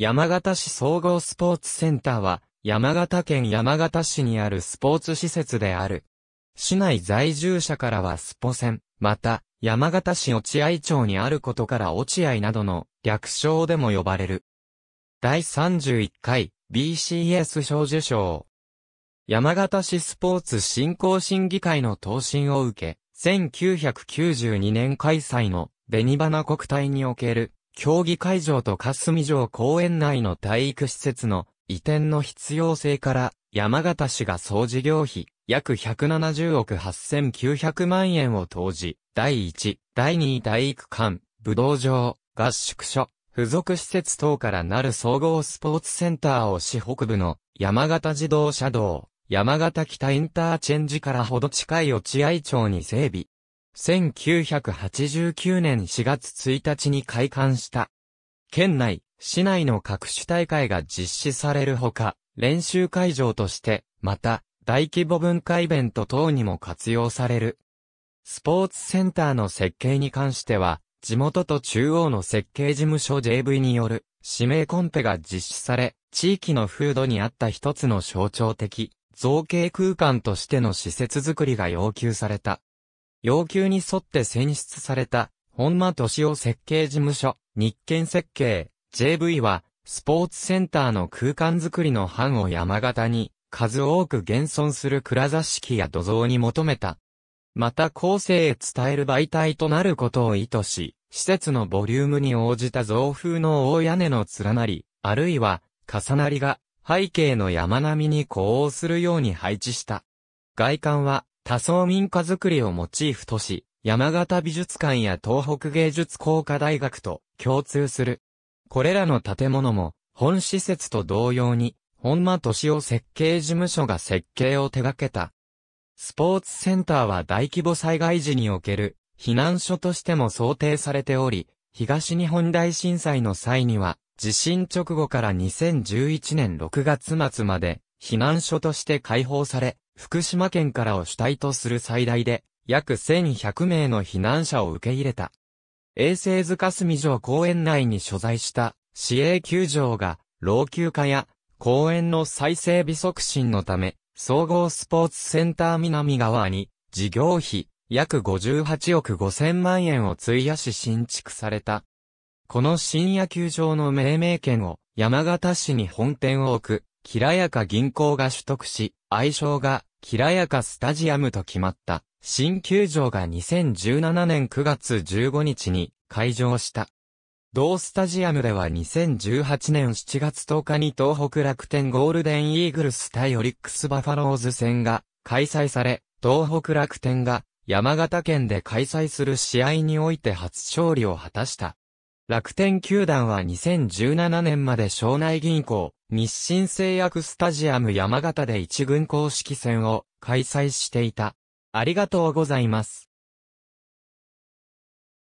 山形市総合スポーツセンターは、山形県山形市にあるスポーツ施設である。市内在住者からはスポセン、また、山形市落合町にあることから落合などの略称でも呼ばれる。第31回 BCS 賞受賞。山形市スポーツ振興審議会の答申を受け、1992年開催のベニバナ国体における競技会場と霞城公園内の体育施設の移転の必要性から、山形市が総事業費約170億8900万円を投じ、第1、第2体育館、武道場、合宿所、付属施設等からなる総合スポーツセンターを市北部の山形自動車道、山形北インターチェンジからほど近い落合町に整備、1989年4月1日に開館した。県内、市内の各種大会が実施されるほか、練習会場として、また、大規模文化イベント等にも活用される。スポーツセンターの設計に関しては、地元と中央の設計事務所 JV による指名コンペが実施され、地域の風土に合った一つの象徴的、造形空間としての施設づくりが要求された。要求に沿って選出された、本間敏夫設計事務所、日建設計、JV は、スポーツセンターの空間づくりの範を山形に、数多く現存する蔵座敷や土蔵に求めた。また後世へ伝える媒体となることを意図し、施設のボリュームに応じた造風の大屋根の連なり、あるいは、重なりが、背景の山並みに呼応するように配置した。外観は、多層民家づくりをモチーフとし、山形美術館や東北芸術工科大学と共通する。これらの建物も、本施設と同様に、本間敏夫設計事務所が設計を手掛けた。スポーツセンターは大規模災害時における避難所としても想定されており、東日本大震災の際には、地震直後から2011年6月末まで避難所として開放され、福島県からを主体とする最大で、約1100名の避難者を受け入れた。衛生図霞城公園内に所在した市営球場が老朽化や公園の再整備促進のため、総合スポーツセンター南側に事業費約58億5000万円を費やし新築された。この新野球場の命名権を山形市に本店を置くきらやか銀行が取得し、愛称が、きらやかスタジアムと決まった、新球場が2017年9月15日に開場した。同スタジアムでは2018年7月10日に東北楽天ゴールデンイーグルス対オリックスバファローズ戦が開催され、東北楽天が山形県で開催する試合において初勝利を果たした。楽天球団は2017年まで庄内銀行、日清製薬スタジアム山形で一軍公式戦を開催していた。ありがとうございます。